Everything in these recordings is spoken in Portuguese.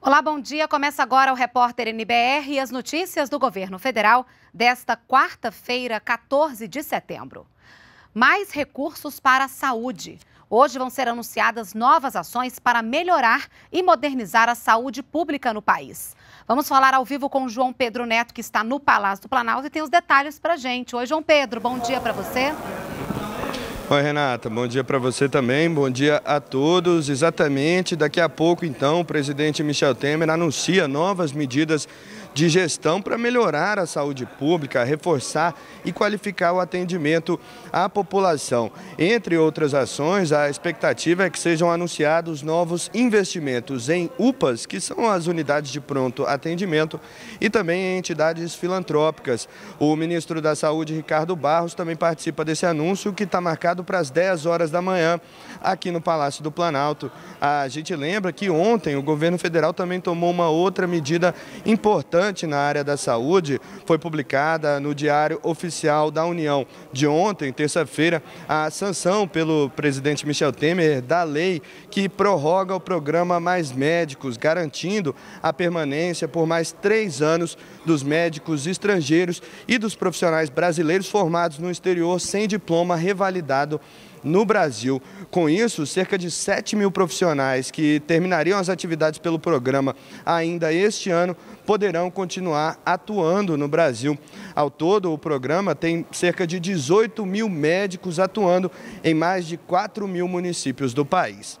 Olá, bom dia. Começa agora o repórter NBR e as notícias do governo federal desta quarta-feira, 14 de setembro mais recursos para a saúde. Hoje vão ser anunciadas novas ações para melhorar e modernizar a saúde pública no país. Vamos falar ao vivo com João Pedro Neto, que está no Palácio do Planalto e tem os detalhes para gente. Oi, João Pedro, bom dia para você. Oi, Renata, bom dia para você também, bom dia a todos. Exatamente, daqui a pouco, então, o presidente Michel Temer anuncia novas medidas de gestão para melhorar a saúde pública, reforçar e qualificar o atendimento à população. Entre outras ações, a expectativa é que sejam anunciados novos investimentos em UPAs, que são as unidades de pronto atendimento, e também em entidades filantrópicas. O ministro da Saúde, Ricardo Barros, também participa desse anúncio que está marcado para as 10 horas da manhã aqui no Palácio do Planalto. A gente lembra que ontem o governo federal também tomou uma outra medida importante importante na área da saúde foi publicada no Diário Oficial da União de ontem, terça-feira, a sanção pelo presidente Michel Temer da lei que prorroga o programa Mais Médicos, garantindo a permanência por mais três anos dos médicos estrangeiros e dos profissionais brasileiros formados no exterior sem diploma revalidado no Brasil. Com isso, cerca de 7 mil profissionais que terminariam as atividades pelo programa ainda este ano poderão continuar atuando no Brasil. Ao todo, o programa tem cerca de 18 mil médicos atuando em mais de 4 mil municípios do país.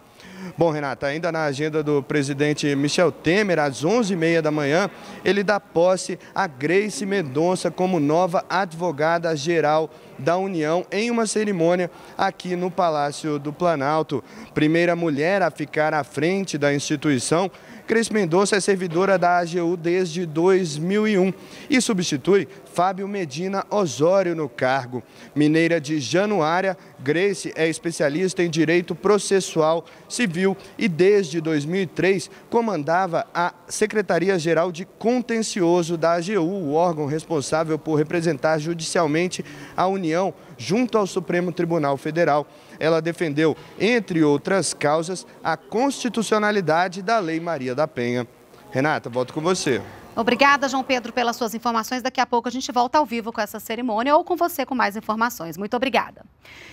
Bom, Renata, ainda na agenda do presidente Michel Temer, às 11h30 da manhã, ele dá posse a Grace Mendonça como nova advogada-geral da União em uma cerimônia aqui no Palácio do Planalto. Primeira mulher a ficar à frente da instituição, Grace Mendonça é servidora da AGU desde 2001 e substitui Fábio Medina Osório no cargo. Mineira de Januária, Grace é especialista em direito processual civil e desde 2003 comandava a Secretaria-Geral de Contencioso da AGU, o órgão responsável por representar judicialmente a União junto ao Supremo Tribunal Federal. Ela defendeu, entre outras causas, a constitucionalidade da Lei Maria da Penha. Renata, volto com você. Obrigada, João Pedro, pelas suas informações. Daqui a pouco a gente volta ao vivo com essa cerimônia ou com você com mais informações. Muito obrigada.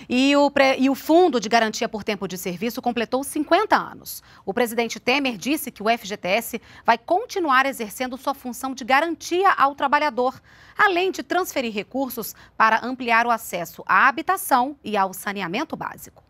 E o, pre... e o Fundo de Garantia por Tempo de Serviço completou 50 anos. O presidente Temer disse que o FGTS vai continuar exercendo sua função de garantia ao trabalhador, além de transferir recursos para ampliar o acesso à habitação e ao saneamento básico.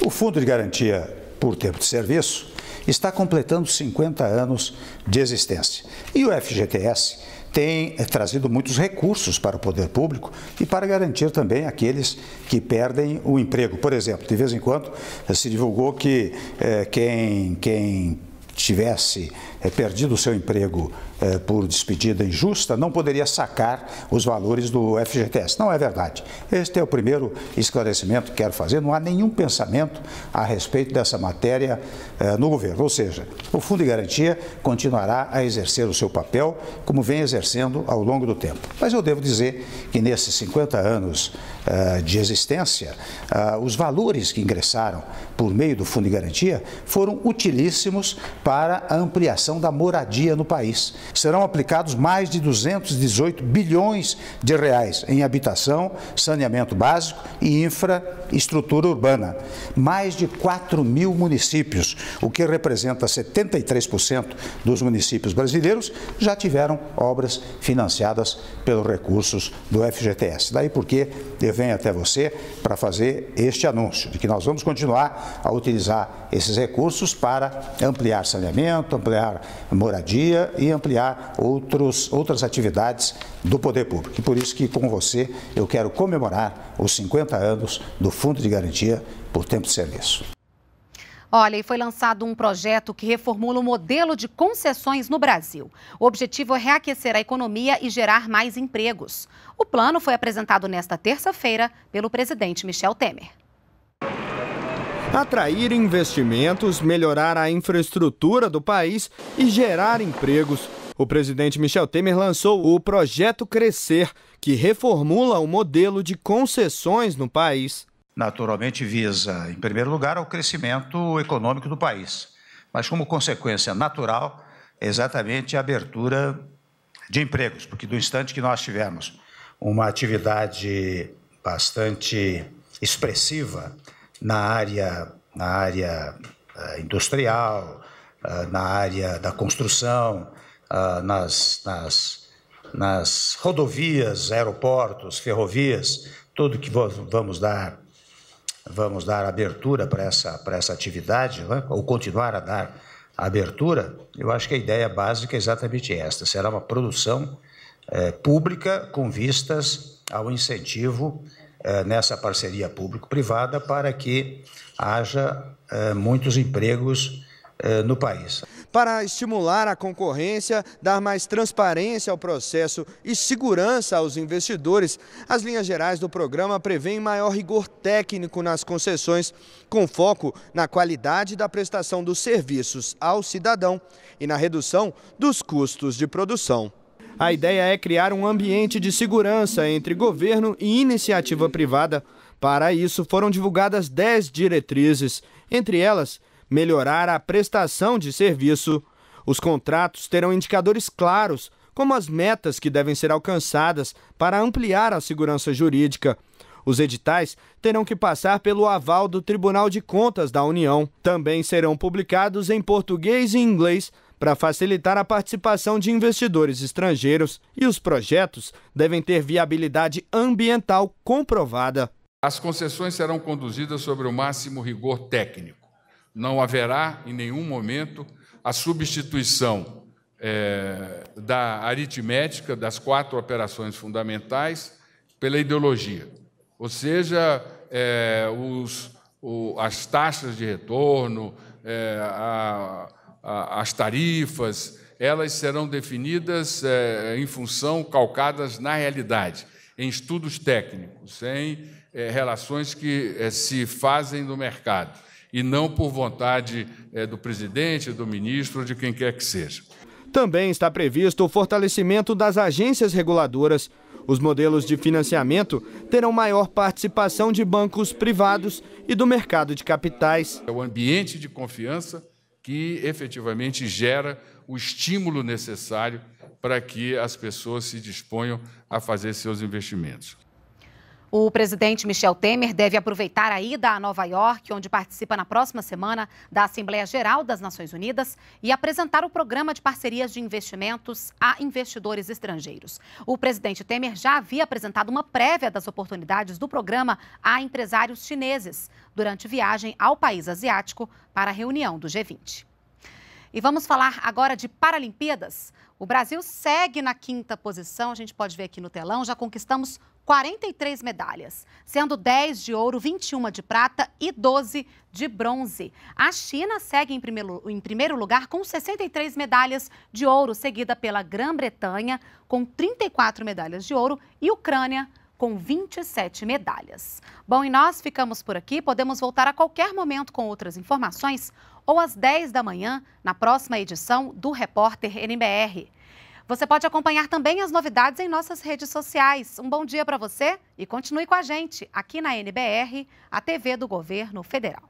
O Fundo de Garantia por Tempo de Serviço está completando 50 anos de existência. E o FGTS tem eh, trazido muitos recursos para o poder público e para garantir também aqueles que perdem o emprego. Por exemplo, de vez em quando eh, se divulgou que eh, quem, quem tivesse perdido o seu emprego eh, por despedida injusta não poderia sacar os valores do FGTS. Não é verdade. Este é o primeiro esclarecimento que quero fazer. Não há nenhum pensamento a respeito dessa matéria eh, no governo. Ou seja, o Fundo de Garantia continuará a exercer o seu papel como vem exercendo ao longo do tempo. Mas eu devo dizer que nesses 50 anos eh, de existência, ah, os valores que ingressaram por meio do Fundo de Garantia foram utilíssimos para a ampliação da moradia no país serão aplicados mais de 218 bilhões de reais em habitação, saneamento básico e infra estrutura urbana, mais de 4 mil municípios, o que representa 73% dos municípios brasileiros, já tiveram obras financiadas pelos recursos do FGTS. Daí porque eu venho até você para fazer este anúncio de que nós vamos continuar a utilizar esses recursos para ampliar saneamento, ampliar moradia e ampliar outros, outras atividades do poder público. E por isso que com você eu quero comemorar os 50 anos do Fundo de Garantia por Tempo de Serviço. Olha, e foi lançado um projeto que reformula o modelo de concessões no Brasil. O objetivo é reaquecer a economia e gerar mais empregos. O plano foi apresentado nesta terça-feira pelo presidente Michel Temer. Atrair investimentos, melhorar a infraestrutura do país e gerar empregos. O presidente Michel Temer lançou o Projeto Crescer, que reformula o modelo de concessões no país naturalmente visa, em primeiro lugar, ao crescimento econômico do país, mas como consequência natural, é exatamente a abertura de empregos, porque do instante que nós tivermos uma atividade bastante expressiva na área, na área ah, industrial, ah, na área da construção, ah, nas, nas, nas rodovias, aeroportos, ferrovias, tudo que vamos dar vamos dar abertura para essa, para essa atividade, né? ou continuar a dar abertura, eu acho que a ideia básica é exatamente esta: será uma produção é, pública com vistas ao incentivo é, nessa parceria público-privada para que haja é, muitos empregos eh, no país. Para estimular a concorrência, dar mais transparência ao processo e segurança aos investidores, as linhas gerais do programa prevêem maior rigor técnico nas concessões, com foco na qualidade da prestação dos serviços ao cidadão e na redução dos custos de produção. A ideia é criar um ambiente de segurança entre governo e iniciativa privada. Para isso, foram divulgadas 10 diretrizes, entre elas melhorar a prestação de serviço. Os contratos terão indicadores claros, como as metas que devem ser alcançadas para ampliar a segurança jurídica. Os editais terão que passar pelo aval do Tribunal de Contas da União. Também serão publicados em português e inglês para facilitar a participação de investidores estrangeiros e os projetos devem ter viabilidade ambiental comprovada. As concessões serão conduzidas sobre o máximo rigor técnico, não haverá, em nenhum momento, a substituição é, da aritmética das quatro operações fundamentais pela ideologia. Ou seja, é, os, o, as taxas de retorno, é, a, a, as tarifas, elas serão definidas é, em função, calcadas na realidade, em estudos técnicos, em é, relações que é, se fazem no mercado e não por vontade é, do presidente, do ministro, de quem quer que seja. Também está previsto o fortalecimento das agências reguladoras. Os modelos de financiamento terão maior participação de bancos privados e do mercado de capitais. É o ambiente de confiança que efetivamente gera o estímulo necessário para que as pessoas se disponham a fazer seus investimentos. O presidente Michel Temer deve aproveitar a ida a Nova York, onde participa na próxima semana da Assembleia Geral das Nações Unidas, e apresentar o programa de parcerias de investimentos a investidores estrangeiros. O presidente Temer já havia apresentado uma prévia das oportunidades do programa a empresários chineses durante viagem ao país asiático para a reunião do G20. E vamos falar agora de Paralimpíadas. O Brasil segue na quinta posição, a gente pode ver aqui no telão, já conquistamos 43 medalhas, sendo 10 de ouro, 21 de prata e 12 de bronze. A China segue em primeiro, em primeiro lugar com 63 medalhas de ouro, seguida pela Grã-Bretanha com 34 medalhas de ouro e Ucrânia com 27 medalhas. Bom, e nós ficamos por aqui. Podemos voltar a qualquer momento com outras informações ou às 10 da manhã na próxima edição do Repórter NBR. Você pode acompanhar também as novidades em nossas redes sociais. Um bom dia para você e continue com a gente aqui na NBR, a TV do Governo Federal.